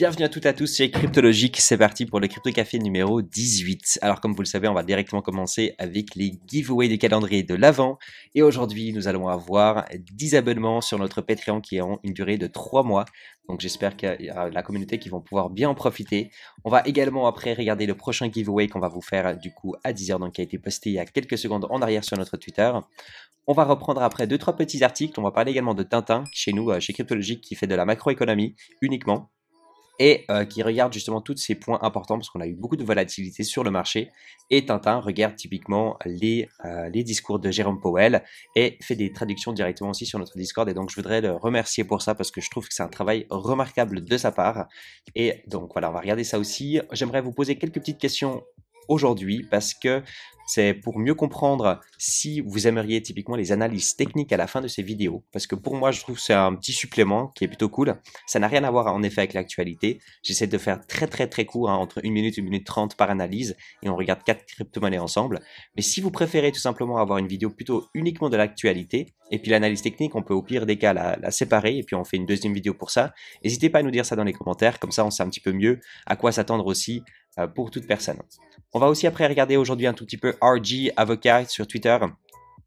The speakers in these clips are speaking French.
Bienvenue à toutes et à tous, chez Cryptologique, c'est parti pour le Crypto Café numéro 18. Alors comme vous le savez, on va directement commencer avec les giveaways du calendrier de l'avant. Et aujourd'hui, nous allons avoir 10 abonnements sur notre Patreon qui ont une durée de 3 mois. Donc j'espère que la communauté qui vont pouvoir bien en profiter. On va également après regarder le prochain giveaway qu'on va vous faire du coup à 10h, donc qui a été posté il y a quelques secondes en arrière sur notre Twitter. On va reprendre après deux trois petits articles. On va parler également de Tintin chez nous, euh, chez Cryptologique, qui fait de la macroéconomie uniquement et euh, qui regarde justement tous ces points importants parce qu'on a eu beaucoup de volatilité sur le marché. Et Tintin regarde typiquement les, euh, les discours de Jérôme Powell et fait des traductions directement aussi sur notre Discord. Et donc je voudrais le remercier pour ça parce que je trouve que c'est un travail remarquable de sa part. Et donc voilà, on va regarder ça aussi. J'aimerais vous poser quelques petites questions aujourd'hui parce que c'est pour mieux comprendre si vous aimeriez typiquement les analyses techniques à la fin de ces vidéos. Parce que pour moi, je trouve que c'est un petit supplément qui est plutôt cool. Ça n'a rien à voir en effet avec l'actualité. J'essaie de faire très très très court, hein, entre 1 minute et 1 minute 30 par analyse. Et on regarde 4 crypto-monnaies ensemble. Mais si vous préférez tout simplement avoir une vidéo plutôt uniquement de l'actualité, et puis l'analyse technique, on peut au pire des cas la, séparer. Et puis on fait une deuxième vidéo pour ça. N'hésitez pas à nous dire ça dans les commentaires. Comme ça, on sait un petit peu mieux à quoi s'attendre aussi euh, pour toute personne. On va aussi après regarder aujourd'hui un tout petit peu RG Avocat sur Twitter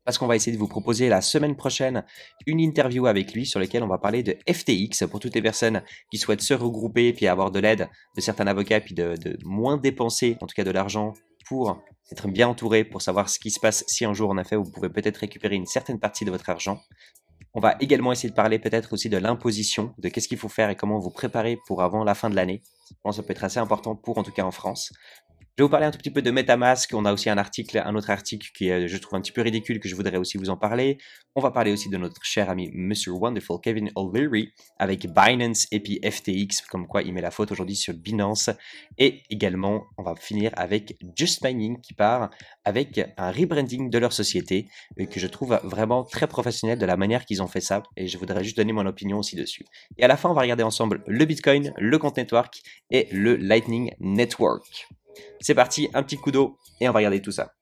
parce qu'on va essayer de vous proposer la semaine prochaine une interview avec lui sur laquelle on va parler de FTX pour toutes les personnes qui souhaitent se regrouper puis avoir de l'aide de certains avocats puis de, de moins dépenser en tout cas de l'argent pour être bien entouré pour savoir ce qui se passe si un jour en effet vous pouvez peut-être récupérer une certaine partie de votre argent. On va également essayer de parler peut-être aussi de l'imposition, de qu'est-ce qu'il faut faire et comment vous préparer pour avant la fin de l'année. Je pense que ça peut être assez important pour en tout cas en France. Je vais vous parler un tout petit peu de MetaMask. On a aussi un article, un autre article qui est, je trouve un petit peu ridicule, que je voudrais aussi vous en parler. On va parler aussi de notre cher ami Monsieur Wonderful, Kevin O'Leary, avec Binance et puis FTX, comme quoi il met la faute aujourd'hui sur Binance. Et également, on va finir avec Just Mining qui part avec un rebranding de leur société, que je trouve vraiment très professionnel de la manière qu'ils ont fait ça. Et je voudrais juste donner mon opinion aussi dessus. Et à la fin, on va regarder ensemble le Bitcoin, le Compte Network et le Lightning Network. C'est parti, un petit coup d'eau et on va regarder tout ça.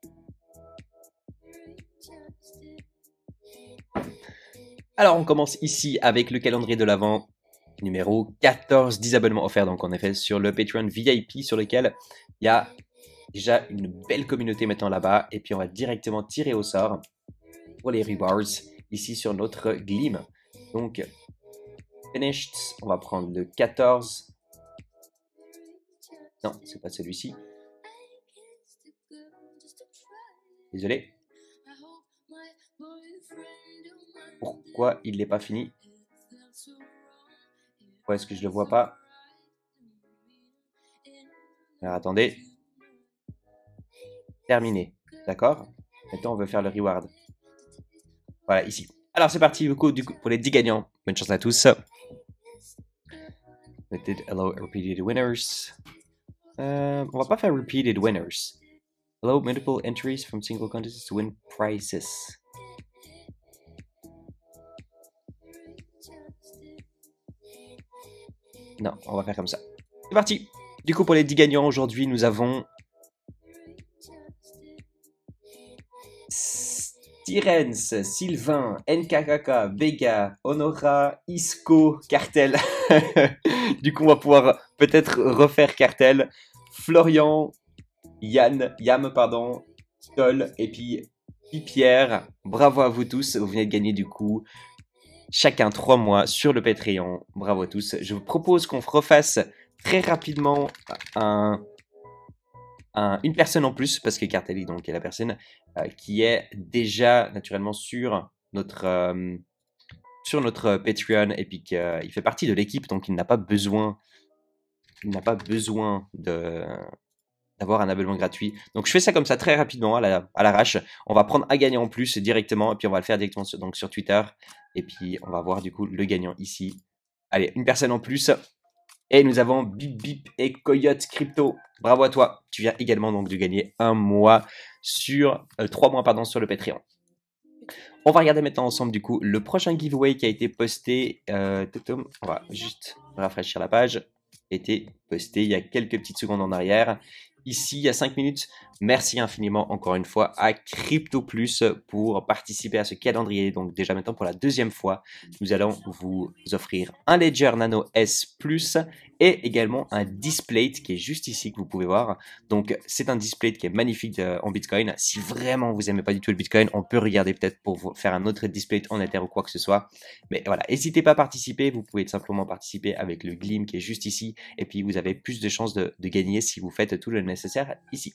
Alors on commence ici avec le calendrier de l'avant numéro 14, 10 abonnements offerts donc en effet sur le Patreon VIP sur lequel il y a déjà une belle communauté maintenant là-bas et puis on va directement tirer au sort pour les rewards ici sur notre Glim. Donc finished, on va prendre le 14 non, c'est pas celui-ci. Désolé. Pourquoi il n'est pas fini Pourquoi est-ce que je le vois pas Alors attendez. Terminé. D'accord Maintenant, on veut faire le reward. Voilà, ici. Alors c'est parti du coup, pour les 10 gagnants. Bonne chance à tous. Hello, winners. Euh, on va pas faire repeated winners. Allow multiple entries from single contests to win prizes. Non, on va faire comme ça. C'est parti Du coup, pour les 10 gagnants, aujourd'hui, nous avons... Tyrens, Sylvain, NKKK, Vega, Honora, Isco, Cartel. du coup, on va pouvoir peut-être refaire Cartel. Florian, Yann, Yam, pardon, Sol et puis Pierre. Bravo à vous tous, vous venez de gagner du coup chacun trois mois sur le Patreon. Bravo à tous. Je vous propose qu'on refasse très rapidement un, une personne en plus, parce que Cartelli donc est la personne euh, qui est déjà naturellement sur notre, euh, sur notre Patreon et puis qu'il euh, fait partie de l'équipe, donc il n'a pas besoin il n'a pas besoin d'avoir un abonnement gratuit. Donc je fais ça comme ça très rapidement à l'arrache. on va prendre un gagnant en plus directement et puis on va le faire directement sur, donc sur Twitter. Et puis on va voir du coup le gagnant ici. Allez, une personne en plus. Et nous avons Bip Bip et Coyote Crypto. Bravo à toi. Tu viens également donc de gagner un mois sur euh, trois mois pardon sur le Patreon. On va regarder maintenant ensemble du coup le prochain giveaway qui a été posté. Euh, on va juste rafraîchir la page été posté il y a quelques petites secondes en arrière. Ici, il y a 5 minutes. Merci infiniment encore une fois à Crypto Plus pour participer à ce calendrier. Donc déjà maintenant pour la deuxième fois, nous allons vous offrir un Ledger Nano S Plus et également un display qui est juste ici que vous pouvez voir. Donc c'est un display qui est magnifique euh, en Bitcoin. Si vraiment vous aimez pas du tout le Bitcoin, on peut regarder peut-être pour faire un autre display en Ether ou quoi que ce soit. Mais voilà, n'hésitez pas à participer. Vous pouvez simplement participer avec le Glim qui est juste ici et puis vous avez plus de chances de gagner si vous faites tout le nécessaire ici.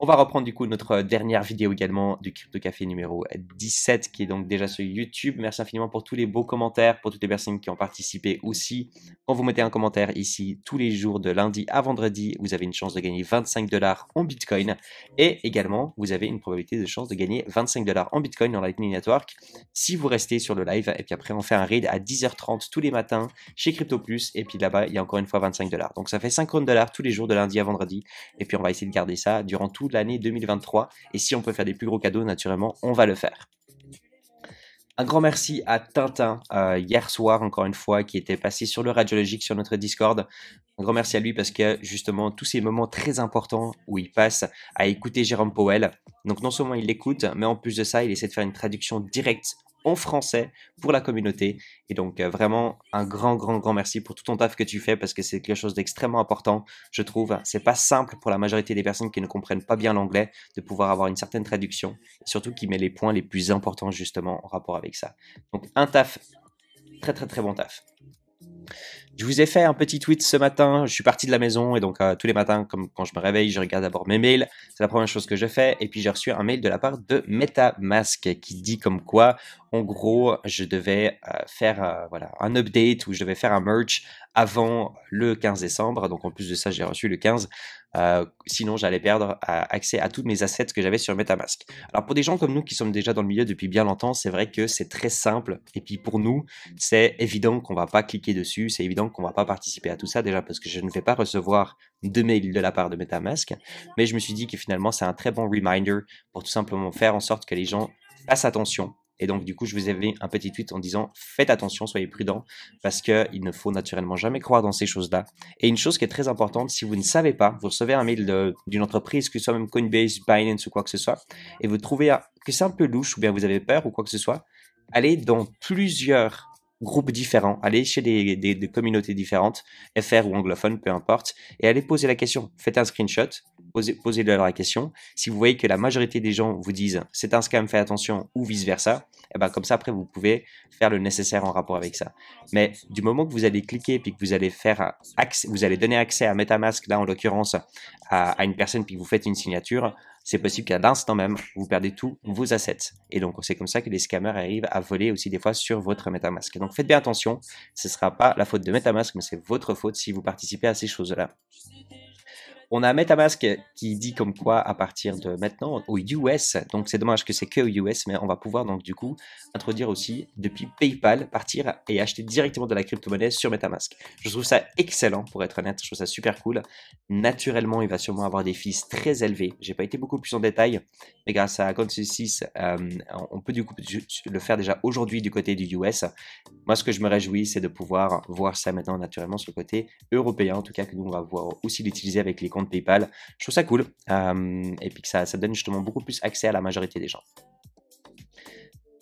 On va reprendre du coup notre euh, dernière vidéo également du Crypto Café numéro 17 qui est donc déjà sur YouTube. Merci infiniment pour tous les beaux commentaires, pour toutes les personnes qui ont participé aussi. Quand vous mettez un commentaire ici tous les jours de lundi à vendredi, vous avez une chance de gagner 25 dollars en Bitcoin et également vous avez une probabilité de chance de gagner 25 dollars en Bitcoin dans Lightning Network si vous restez sur le live et puis après on fait un raid à 10h30 tous les matins chez Crypto Plus et puis là-bas il y a encore une fois 25 dollars. Donc ça fait 50 dollars tous les jours de lundi à vendredi et puis on va essayer de garder ça durant tout l'année 2023. Et si on peut faire des plus gros cadeaux, naturellement, on va le faire. Un grand merci à Tintin euh, hier soir, encore une fois, qui était passé sur le radiologique sur notre Discord. Un grand merci à lui parce que justement, tous ces moments très importants où il passe à écouter Jérôme Powell. Donc non seulement il l'écoute, mais en plus de ça, il essaie de faire une traduction directe en français pour la communauté. Et donc euh, vraiment un grand, grand, grand merci pour tout ton taf que tu fais parce que c'est quelque chose d'extrêmement important, je trouve. C'est pas simple pour la majorité des personnes qui ne comprennent pas bien l'anglais de pouvoir avoir une certaine traduction, surtout qui met les points les plus importants justement en rapport avec ça. Donc un taf, très, très, très bon taf. Je vous ai fait un petit tweet ce matin. Je suis parti de la maison et donc euh, tous les matins, comme quand je me réveille, je regarde d'abord mes mails. C'est la première chose que je fais. Et puis j'ai reçu un mail de la part de MetaMask qui dit comme quoi en gros, je devais euh, faire euh, voilà, un update ou je devais faire un merge avant le 15 décembre. Donc en plus de ça, j'ai reçu le 15. Euh, sinon, j'allais perdre accès à toutes mes assets que j'avais sur MetaMask. Alors pour des gens comme nous qui sommes déjà dans le milieu depuis bien longtemps, c'est vrai que c'est très simple. Et puis pour nous, c'est évident qu'on va pas cliquer dessus. C'est évident qu'on va pas participer à tout ça déjà parce que je ne vais pas recevoir de mail de la part de MetaMask. Mais je me suis dit que finalement, c'est un très bon reminder pour tout simplement faire en sorte que les gens fassent attention et donc, du coup, je vous ai un petit tweet en disant faites attention, soyez prudents, parce qu'il ne faut naturellement jamais croire dans ces choses-là. Et une chose qui est très importante, si vous ne savez pas, vous recevez un mail d'une entreprise, que ce soit même Coinbase, Binance ou quoi que ce soit, et vous trouvez que c'est un peu louche, ou bien vous avez peur ou quoi que ce soit, allez dans plusieurs groupes différents, allez chez des, des, des, communautés différentes, FR ou anglophones, peu importe, et allez poser la question. Faites un screenshot, posez, posez leur la question. Si vous voyez que la majorité des gens vous disent c'est un scam, faites attention, ou vice-versa, et eh ben comme ça, après, vous pouvez faire le nécessaire en rapport avec ça. Mais du moment que vous allez cliquer, puis que vous allez faire accès, vous allez donner accès à MetaMask, là en l'occurrence, à, à une personne, puis que vous faites une signature, c'est possible qu'à l'instant même, vous perdez tous vos assets. Et donc, c'est comme ça que les scammers arrivent à voler aussi des fois sur votre MetaMask. Donc, faites bien attention, ce ne sera pas la faute de MetaMask, mais c'est votre faute si vous participez à ces choses-là. On a MetaMask qui dit comme quoi à partir de maintenant au US, donc c'est dommage que c'est que aux US, mais on va pouvoir donc du coup introduire aussi depuis PayPal, partir et acheter directement de la crypto-monnaie sur MetaMask. Je trouve ça excellent pour être honnête, je trouve ça super cool. Naturellement, il va sûrement avoir des fees très élevés. J'ai pas été beaucoup plus en détail, mais grâce à Consensus, euh, on peut du coup le faire déjà aujourd'hui du côté du US. Moi, ce que je me réjouis, c'est de pouvoir voir ça maintenant naturellement sur le côté européen, en tout cas que nous on va voir aussi l'utiliser avec les PayPal. Je trouve ça cool euh, et puis que ça, donne justement beaucoup plus accès à la majorité des gens.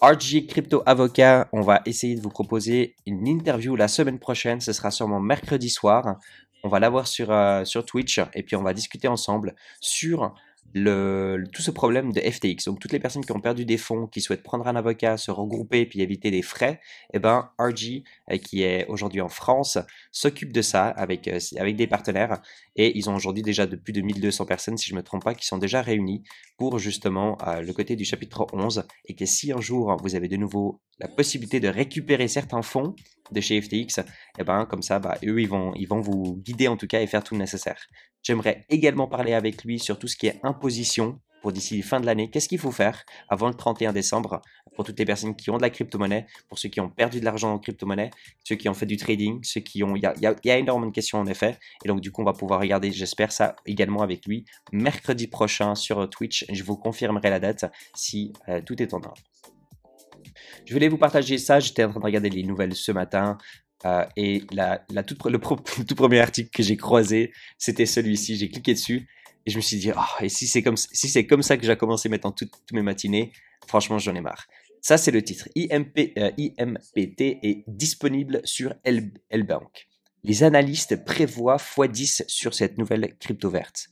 RG Crypto Avocat, on va essayer de vous proposer une interview la semaine prochaine, ce sera sûrement mercredi soir. On va l'avoir sur, euh, sur Twitch et puis on va discuter ensemble sur le, tout ce problème de FTX. Donc toutes les personnes qui ont perdu des fonds, qui souhaitent prendre un avocat, se regrouper puis éviter des frais, eh ben RG euh, qui est aujourd'hui en France s'occupe de ça avec euh, avec des partenaires et ils ont aujourd'hui déjà de plus de 1200 personnes si je me trompe pas qui sont déjà réunies pour justement euh, le côté du chapitre 11 et que si un jour vous avez de nouveau la possibilité de récupérer certains fonds de chez FTX, eh ben comme ça bah, eux ils vont ils vont vous guider en tout cas et faire tout le nécessaire. J'aimerais également parler avec lui sur tout ce qui est un position pour d'ici fin de l'année. Qu'est-ce qu'il faut faire avant le 31 décembre pour toutes les personnes qui ont de la crypto-monnaie, pour ceux qui ont perdu de l'argent en crypto-monnaie, ceux qui ont fait du trading, ceux qui ont... Il y a, énormément de questions en effet. Et donc du coup, on va pouvoir regarder, j'espère, ça également avec lui mercredi prochain sur Twitch. Je vous confirmerai la date si euh, tout est en ordre. Je voulais vous partager ça. J'étais en train de regarder les nouvelles ce matin. Euh, et la, toute, le, tout premier article que j'ai croisé, c'était celui-ci. J'ai cliqué dessus et je me suis dit, ah, et si c'est comme, si c'est comme ça que j'ai commencé maintenant toutes, toutes mes matinées, franchement, j'en ai marre. Ça, c'est le titre. IMP, euh, IMPT est disponible sur Elbank. Les analystes prévoient x10 sur cette nouvelle crypto verte.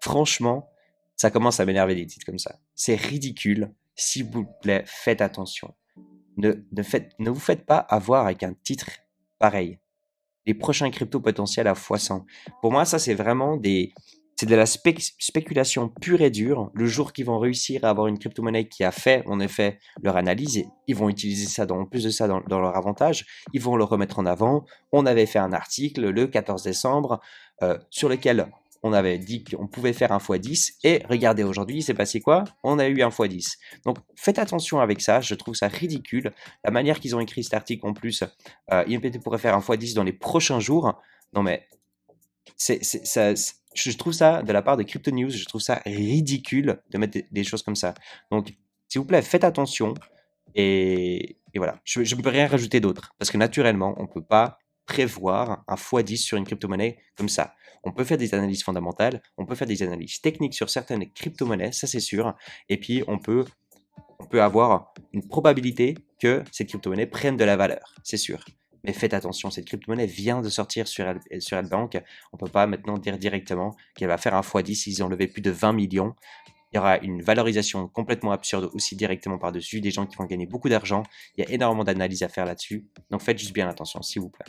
Franchement, ça commence à m'énerver des titres comme ça. C'est ridicule. S'il vous plaît, faites attention. Ne, ne, faites, ne vous faites pas avoir avec un titre pareil. Les prochains crypto potentiels à x100. Pour moi, ça, c'est vraiment des, c'est de la spéculation pure et dure. Le jour qu'ils vont réussir à avoir une crypto-monnaie qui a fait, en effet, leur analyse, et ils vont utiliser ça dans, en plus de ça dans, leur avantage, ils vont le remettre en avant. On avait fait un article le 14 décembre euh, sur lequel on avait dit qu'on pouvait faire un x10 et regardez aujourd'hui, il s'est passé quoi On a eu un x10. Donc faites attention avec ça, je trouve ça ridicule. La manière qu'ils ont écrit cet article en plus, euh, peut pourrait faire un x10 dans les prochains jours. Non mais c'est ça, je trouve ça, de la part des crypto news, je trouve ça ridicule de mettre des, choses comme ça. Donc, s'il vous plaît, faites attention. Et, voilà, je ne peux rien rajouter d'autre. Parce que naturellement, on ne peut pas prévoir un x10 sur une crypto-monnaie comme ça. On peut faire des analyses fondamentales, on peut faire des analyses techniques sur certaines crypto-monnaies, ça c'est sûr. Et puis, on peut, on peut avoir une probabilité que cette crypto-monnaie prenne de la valeur, c'est sûr mais faites attention, cette crypto-monnaie vient de sortir sur, sur On ne peut pas maintenant dire directement qu'elle va faire un x10, ils ont levé plus de 20 millions. Il y aura une valorisation complètement absurde aussi directement par-dessus, des gens qui vont gagner beaucoup d'argent. Il y a énormément d'analyses à faire là-dessus, donc faites juste bien attention, s'il vous plaît.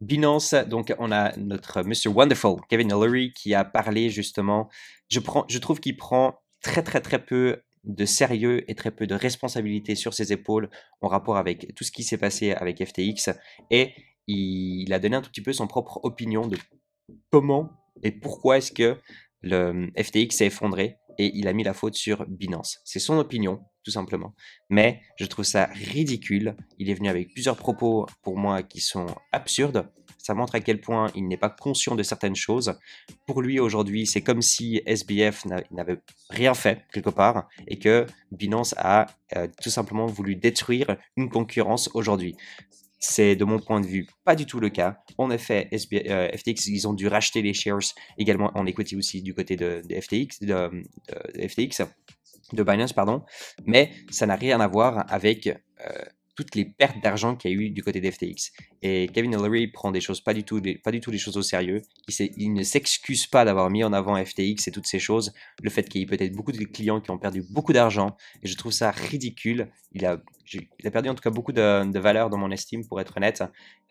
Binance, donc on a notre Monsieur Wonderful, Kevin Hillary, qui a parlé justement. Je, prends, je trouve qu'il prend très très très peu de sérieux et très peu de responsabilité sur ses épaules en rapport avec tout ce qui s'est passé avec FTX. Et il a donné un tout petit peu son propre opinion de comment et pourquoi est-ce que le hum, FTX s'est effondré et il a mis la faute sur Binance. C'est son opinion, tout simplement. Mais je trouve ça ridicule. Il est venu avec plusieurs propos pour moi qui sont absurdes. Ça montre à quel point il n'est pas conscient de certaines choses. Pour lui, aujourd'hui, c'est comme si SBF n'avait rien fait, quelque part, et que Binance a euh, tout simplement voulu détruire une concurrence aujourd'hui. C'est de mon point de vue pas du tout le cas. En effet, euh, FTX, ils ont dû racheter les shares également en equity aussi du côté de, FTX, euh, de, Binance, pardon. Mais ça n'a rien à voir avec toutes les pertes d'argent qu'il y a eu du côté d'FTX. Et Kevin O'Leary prend des choses pas du tout, pas du tout les choses au sérieux. Il, ne s'excuse pas d'avoir mis en avant FTX et toutes ces choses. Le fait qu'il y ait peut-être beaucoup de clients qui ont perdu beaucoup d'argent. Et je trouve ça ridicule. Il a, perdu en tout cas beaucoup de, de valeur dans mon estime, pour être honnête.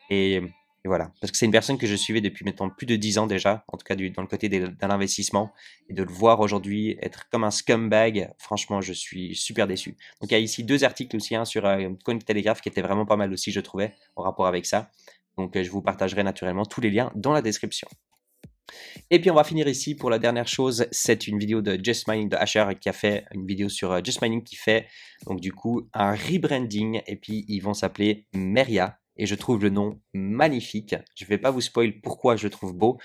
Et et voilà, parce que c'est une personne que je suivais depuis maintenant plus de 10 ans déjà, en tout cas dans le côté d'un investissement l'investissement, et de le voir aujourd'hui être comme un scumbag, franchement, je suis super déçu. Donc il y a ici deux articles aussi, un sur euh, Connect Telegraph qui était vraiment pas mal aussi, je trouvais, en rapport avec ça. Donc euh, je vous partagerai naturellement tous les liens dans la description. Et puis on va finir ici pour la dernière chose, c'est une vidéo de Just Mining de Asher qui a fait une vidéo sur euh, Just Mining qui fait donc du coup un rebranding et puis ils vont s'appeler Meria et je trouve le nom magnifique. Je ne vais pas vous spoiler pourquoi je le trouve beau.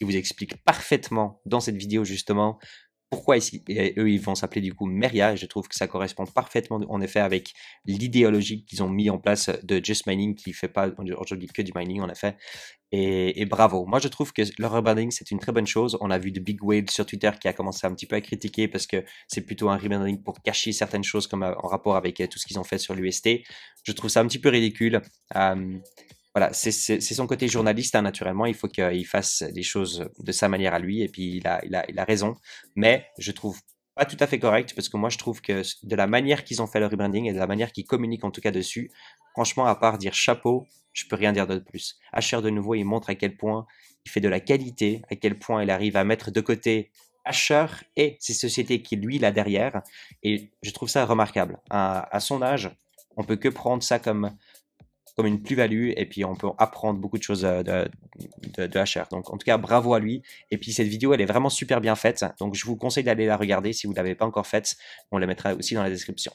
Il vous explique parfaitement dans cette vidéo justement pourquoi ici eux ils vont s'appeler du coup Meria je trouve que ça correspond parfaitement en effet avec l'idéologie qu'ils ont mis en place de Just Mining qui ne fait pas aujourd'hui que du mining en effet et, bravo moi je trouve que leur rebranding c'est une très bonne chose on a vu de Big Wave sur Twitter qui a commencé un petit peu à critiquer parce que c'est plutôt un rebranding pour cacher certaines choses comme euh, en rapport avec euh, tout ce qu'ils ont fait sur l'UST je trouve ça un petit peu ridicule euh, voilà, c'est son côté journaliste hein, naturellement. Il faut qu'il fasse des choses de sa manière à lui et puis il a, il a, raison. Mais je trouve pas tout à fait correct parce que moi je trouve que de la manière qu'ils ont fait le rebranding et de la manière qu'ils communiquent en tout cas dessus, franchement, à part dire chapeau, je peux rien dire de plus. HR de nouveau, il montre à quel point il fait de la qualité, à quel point il arrive à mettre de côté Asher et ses sociétés qui lui la derrière. Et je trouve ça remarquable. À, à son âge, on peut que prendre ça comme une plus-value et puis on peut apprendre beaucoup de choses euh, de, de, HR. Donc en tout cas, bravo à lui. Et puis cette vidéo, elle est vraiment super bien faite. Donc je vous conseille d'aller la regarder si vous ne l'avez pas encore faite. On la mettra aussi dans la description.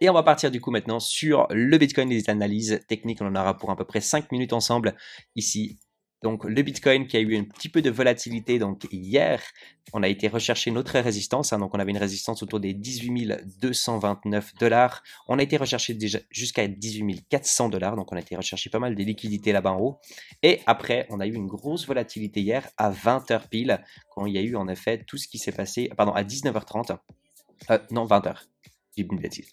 Et on va partir du coup maintenant sur le Bitcoin et les analyses techniques. On en aura pour à peu près cinq minutes ensemble ici donc le Bitcoin qui a eu un petit peu de volatilité donc hier, on a été rechercher notre résistance. Hein. donc on avait une résistance autour des 18 229 dollars. On a été recherché déjà jusqu'à 18 400 dollars. Donc on a été recherché pas mal des liquidités là-bas en haut. Et après, on a eu une grosse volatilité hier à 20h pile quand il y a eu en effet tout ce qui s'est passé. Pardon, à 19h30. Euh, non, 20h.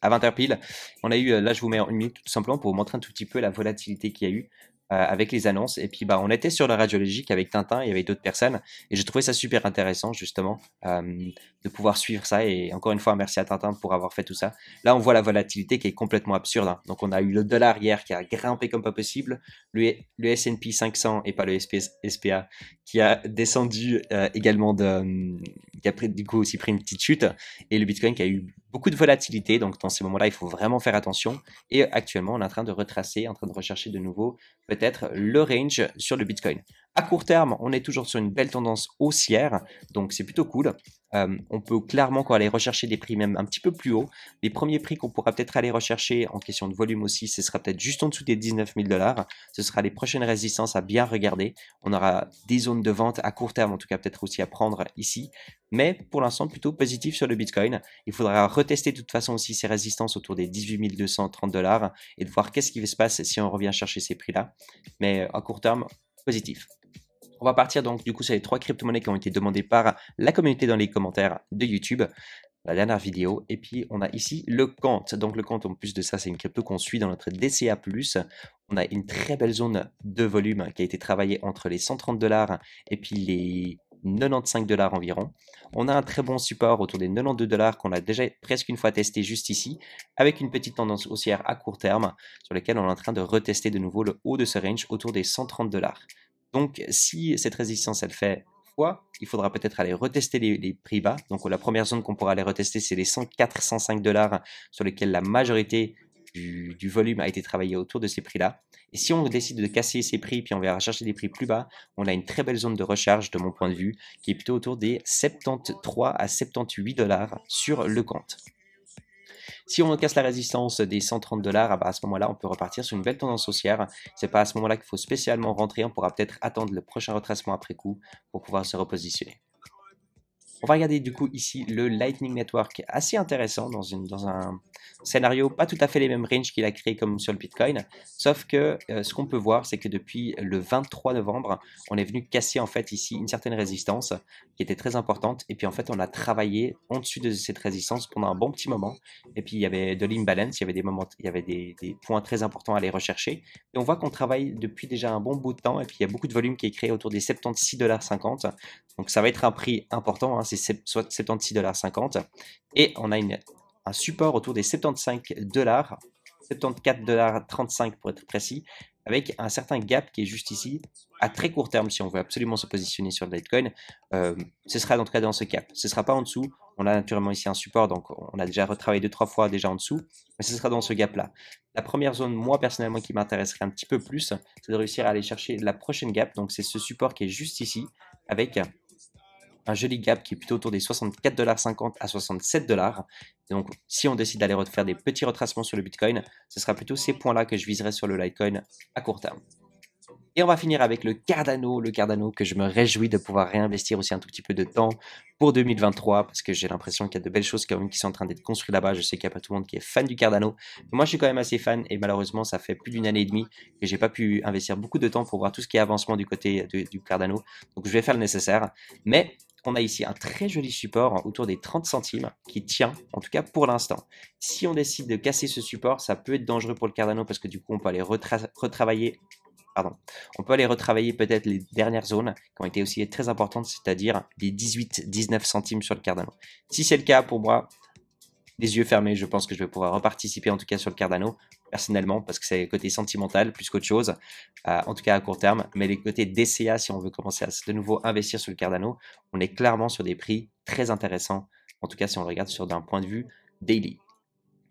À 20h pile, on a eu, euh, là je vous mets en une minute tout simplement pour vous montrer un tout petit peu la volatilité qu'il y a eu euh, avec les annonces. Et puis, bah, on était sur la radiologique avec Tintin et avec d'autres personnes. Et j'ai trouvé ça super intéressant, justement, euh, de pouvoir suivre ça. Et encore une fois, merci à Tintin pour avoir fait tout ça. Là, on voit la volatilité qui est complètement absurde. Hein. Donc, on a eu le dollar hier qui a grimpé comme pas possible, le, le S&P 500 et pas le SP, SPA qui a descendu euh, également de, qui a du coup aussi pris une petite chute, et le Bitcoin qui a eu beaucoup de volatilité. Donc, dans ces moments-là, il faut vraiment faire attention. Et actuellement, on est en train de retracer, en train de rechercher de nouveau peut-être le range sur le Bitcoin. À court terme, on est toujours sur une belle tendance haussière, donc c'est plutôt cool. Euh, on peut clairement aller rechercher des prix même un petit peu plus haut. Les premiers prix qu'on pourra peut-être aller rechercher en question de volume aussi, ce sera peut-être juste en dessous des 19 000 dollars. Ce sera les prochaines résistances à bien regarder. On aura des zones de vente à court terme, en tout cas peut-être aussi à prendre ici. Mais pour l'instant, plutôt positif sur le Bitcoin. Il faudra retester de toute façon aussi ces résistances autour des 18 230 dollars et de voir qu'est-ce qui se passe si on revient chercher ces prix-là. Mais à court terme, positif on va partir donc du coup sur les trois crypto-monnaies qui ont été demandées par la communauté dans les commentaires de YouTube la dernière vidéo. Et puis, on a ici le compte. Donc, le compte. en plus de ça, c'est une crypto qu'on suit dans notre DCA. On a une très belle zone de volume qui a été travaillée entre les 130 dollars et puis les 95 dollars environ. On a un très bon support autour des 92 dollars qu'on a déjà presque une fois testé juste ici, avec une petite tendance haussière à court terme sur laquelle on est en train de retester de nouveau le haut de ce range autour des 130 dollars. Donc, si cette résistance, elle fait fois, il faudra peut-être aller retester les, prix bas. Donc, la première zone qu'on pourra aller retester, c'est les 104, 105 dollars sur lesquels la majorité du, volume a été travaillé autour de ces prix-là. Et si on décide de casser ces prix, puis on va chercher des prix plus bas, on a une très belle zone de recharge, de mon point de vue, qui est plutôt autour des 73 à 78 dollars sur le compte. Si on casse la résistance des 130 dollars, ah bah, à ce moment-là, on peut repartir sur une belle tendance haussière. C'est pas à ce moment-là qu'il faut spécialement rentrer. On pourra peut-être attendre le prochain retracement après coup pour pouvoir se repositionner. On va regarder du coup ici le Lightning Network, assez intéressant dans, une, dans un scénario pas tout à fait les mêmes ranges qu'il a créé comme sur le Bitcoin, sauf que euh, ce qu'on peut voir c'est que depuis le 23 novembre, on est venu casser en fait ici une certaine résistance qui était très importante et puis en fait on a travaillé en dessus de cette résistance pendant un bon petit moment et puis il y avait de l'imbalance, il y avait des moments, il y avait des, points très importants à aller rechercher et on voit qu'on travaille depuis déjà un bon bout de temps et puis il y a beaucoup de volume qui est créé autour des 76,50 Donc ça va être un prix important, hein, c'est soit 76,50$. Et on a un support autour des 75$, 74,35$ pour être précis, avec un certain gap qui est juste ici, à très court terme, si on veut absolument se positionner sur le Litecoin, euh, ce sera en tout cas dans ce cap. Ce ne sera pas en dessous. On a naturellement ici un support, donc on a déjà retravaillé deux, trois fois déjà en dessous, mais ce sera dans ce gap-là. La première zone, moi personnellement, qui m'intéresserait un petit peu plus, c'est de réussir à aller chercher la prochaine gap. Donc c'est ce support qui est juste ici, avec un joli gap qui est plutôt autour des 64,50$ à 67$. dollars. donc, si on décide d'aller faire des petits retracements sur le Bitcoin, ce sera plutôt ces points-là que je viserai sur le Litecoin à court terme. Et on va finir avec le Cardano, le Cardano que je me réjouis de pouvoir réinvestir aussi un tout petit peu de temps pour 2023 parce que j'ai l'impression qu'il y a de belles choses quand qui sont en train d'être construites là-bas. Je sais qu'il n'y a pas tout le monde qui est fan du Cardano. Mais moi, je suis quand même assez fan et malheureusement, ça fait plus d'une année et demie que j'ai pas pu investir beaucoup de temps pour voir tout ce qui est avancement du côté du Cardano. Donc, je vais faire le nécessaire. Mais on a ici un très joli support autour des 30 centimes qui tient, en tout cas pour l'instant. Si on décide de casser ce support, ça peut être dangereux pour le Cardano parce que du coup, on peut aller retravailler. Pardon. On peut aller retravailler peut-être les dernières zones qui ont été aussi très importantes, c'est-à-dire les 18-19 centimes sur le Cardano. Si c'est le cas, pour moi, les yeux fermés, je pense que je vais pouvoir reparticiper en tout cas sur le Cardano personnellement parce que c'est le côté sentimental plus qu'autre chose, euh, en tout cas à court terme. Mais les côtés DCA, si on veut commencer à de nouveau investir sur le Cardano, on est clairement sur des prix très intéressants, en tout cas si on regarde sur d'un point de vue daily.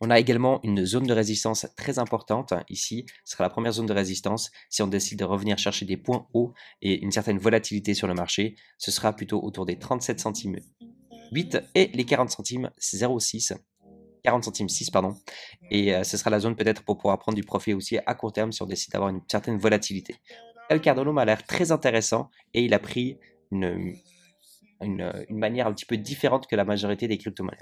On a également une zone de résistance très importante hein, ici, ce sera la première zone de résistance. Si on décide de revenir chercher des points hauts et une certaine volatilité sur le marché, ce sera plutôt autour des 37 centimes 8 et les 40 centimes 0,6. 40 centimes 6, pardon. Mmh. Et euh, ce sera la zone peut-être pour pouvoir prendre du profit aussi à court terme si on décide d'avoir une certaine volatilité. El Cardano m'a l'air très intéressant et il a pris une, une, une, manière un petit peu différente que la majorité des crypto-monnaies.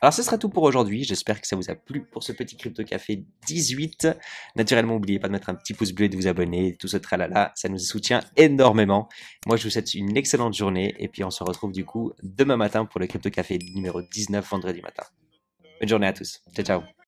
Alors ce sera tout pour aujourd'hui, j'espère que ça vous a plu pour ce petit Crypto Café 18. Naturellement, n'oubliez pas de mettre un petit pouce bleu et de vous abonner, tout ce tralala, ça nous soutient énormément. Moi je vous souhaite une excellente journée et puis on se retrouve du coup demain matin pour le Crypto Café numéro 19 vendredi matin. Bonne journée à tous. Ciao, ciao.